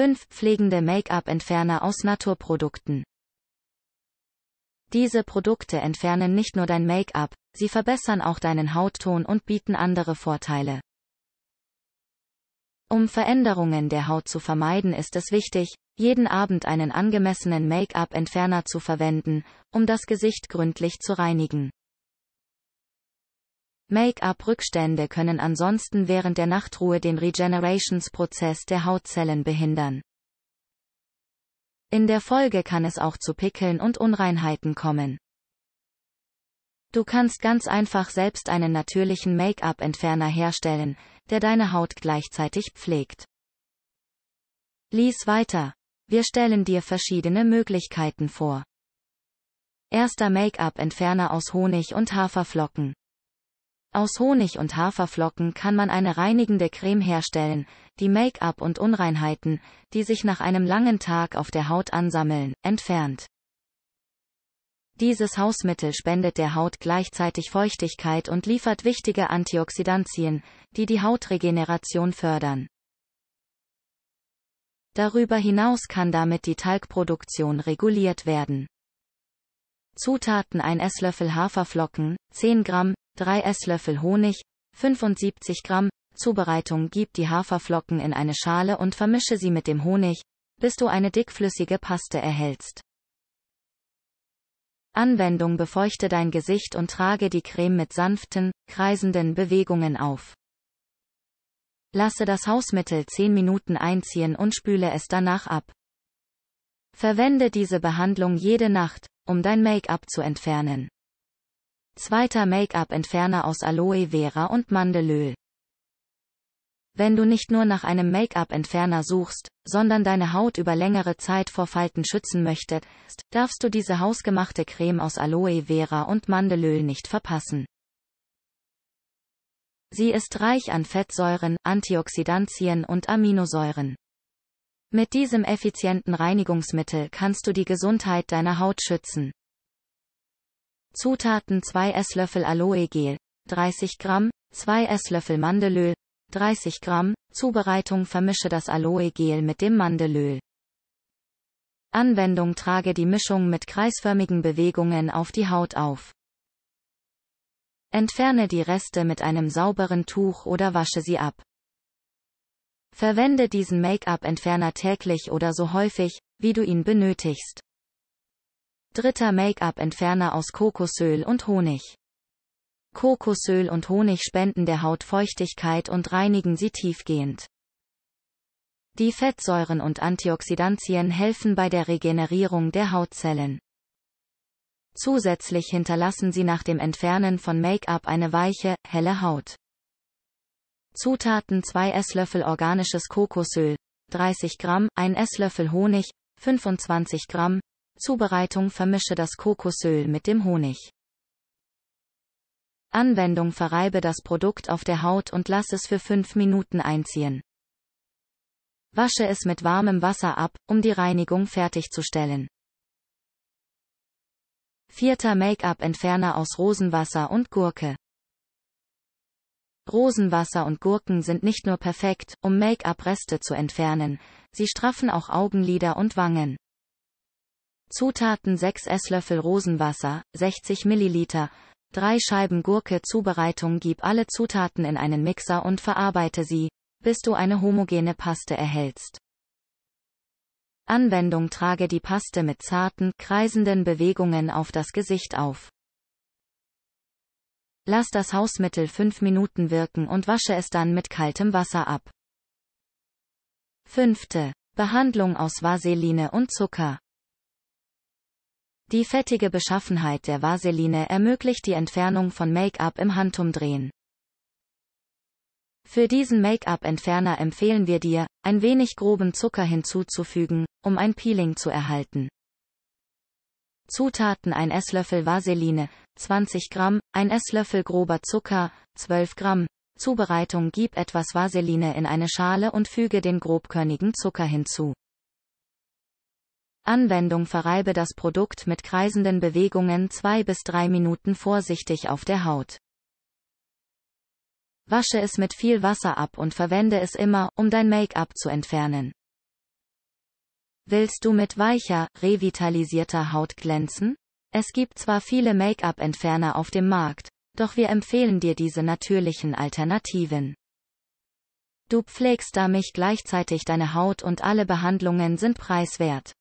5. Pflegende Make-up-Entferner aus Naturprodukten. Diese Produkte entfernen nicht nur dein Make-up, sie verbessern auch deinen Hautton und bieten andere Vorteile. Um Veränderungen der Haut zu vermeiden, ist es wichtig, jeden Abend einen angemessenen Make-up-Entferner zu verwenden, um das Gesicht gründlich zu reinigen. Make-up-Rückstände können ansonsten während der Nachtruhe den Regenerations-Prozess der Hautzellen behindern. In der Folge kann es auch zu Pickeln und Unreinheiten kommen. Du kannst ganz einfach selbst einen natürlichen Make-up-Entferner herstellen, der deine Haut gleichzeitig pflegt. Lies weiter. Wir stellen dir verschiedene Möglichkeiten vor. Erster Make-up-Entferner aus Honig und Haferflocken. Aus Honig und Haferflocken kann man eine reinigende Creme herstellen, die Make-up und Unreinheiten, die sich nach einem langen Tag auf der Haut ansammeln, entfernt. Dieses Hausmittel spendet der Haut gleichzeitig Feuchtigkeit und liefert wichtige Antioxidantien, die die Hautregeneration fördern. Darüber hinaus kann damit die Talgproduktion reguliert werden. Zutaten ein Esslöffel Haferflocken, 10 Gramm, 3 Esslöffel Honig, 75 Gramm. Zubereitung Gib die Haferflocken in eine Schale und vermische sie mit dem Honig, bis du eine dickflüssige Paste erhältst. Anwendung Befeuchte dein Gesicht und trage die Creme mit sanften, kreisenden Bewegungen auf. Lasse das Hausmittel 10 Minuten einziehen und spüle es danach ab. Verwende diese Behandlung jede Nacht, um dein Make-up zu entfernen. Zweiter Make-up-Entferner aus Aloe Vera und Mandelöl. Wenn du nicht nur nach einem Make-up-Entferner suchst, sondern deine Haut über längere Zeit vor Falten schützen möchtest, darfst du diese hausgemachte Creme aus Aloe Vera und Mandelöl nicht verpassen. Sie ist reich an Fettsäuren, Antioxidantien und Aminosäuren. Mit diesem effizienten Reinigungsmittel kannst du die Gesundheit deiner Haut schützen. Zutaten 2 Esslöffel Aloe Gel, 30 Gramm, 2 Esslöffel Mandelöl, 30 Gramm, Zubereitung vermische das Aloe Gel mit dem Mandelöl. Anwendung trage die Mischung mit kreisförmigen Bewegungen auf die Haut auf. Entferne die Reste mit einem sauberen Tuch oder wasche sie ab. Verwende diesen Make-up-Entferner täglich oder so häufig, wie du ihn benötigst. Dritter Make-up-Entferner aus Kokosöl und Honig. Kokosöl und Honig spenden der Haut Feuchtigkeit und reinigen sie tiefgehend. Die Fettsäuren und Antioxidantien helfen bei der Regenerierung der Hautzellen. Zusätzlich hinterlassen sie nach dem Entfernen von Make-up eine weiche, helle Haut. Zutaten 2 Esslöffel organisches Kokosöl, 30 Gramm, 1 Esslöffel Honig, 25 Gramm, Zubereitung vermische das Kokosöl mit dem Honig. Anwendung verreibe das Produkt auf der Haut und lass es für 5 Minuten einziehen. Wasche es mit warmem Wasser ab, um die Reinigung fertigzustellen. Vierter Make-up-Entferner aus Rosenwasser und Gurke. Rosenwasser und Gurken sind nicht nur perfekt, um Make-up-Reste zu entfernen, sie straffen auch Augenlider und Wangen. Zutaten 6 Esslöffel Rosenwasser, 60 ml, 3 Scheiben Gurke Zubereitung Gib alle Zutaten in einen Mixer und verarbeite sie, bis du eine homogene Paste erhältst. Anwendung Trage die Paste mit zarten, kreisenden Bewegungen auf das Gesicht auf. Lass das Hausmittel 5 Minuten wirken und wasche es dann mit kaltem Wasser ab. Fünfte. Behandlung aus Vaseline und Zucker. Die fettige Beschaffenheit der Vaseline ermöglicht die Entfernung von Make-up im Handumdrehen. Für diesen Make-up-Entferner empfehlen wir dir, ein wenig groben Zucker hinzuzufügen, um ein Peeling zu erhalten. Zutaten 1 Esslöffel Vaseline, 20 Gramm, 1 Esslöffel grober Zucker, 12 Gramm. Zubereitung Gib etwas Vaseline in eine Schale und füge den grobkörnigen Zucker hinzu. Anwendung verreibe das Produkt mit kreisenden Bewegungen zwei bis drei Minuten vorsichtig auf der Haut. Wasche es mit viel Wasser ab und verwende es immer, um dein Make-up zu entfernen. Willst du mit weicher, revitalisierter Haut glänzen? Es gibt zwar viele Make-up-Entferner auf dem Markt, doch wir empfehlen dir diese natürlichen Alternativen. Du pflegst damit gleichzeitig deine Haut und alle Behandlungen sind preiswert.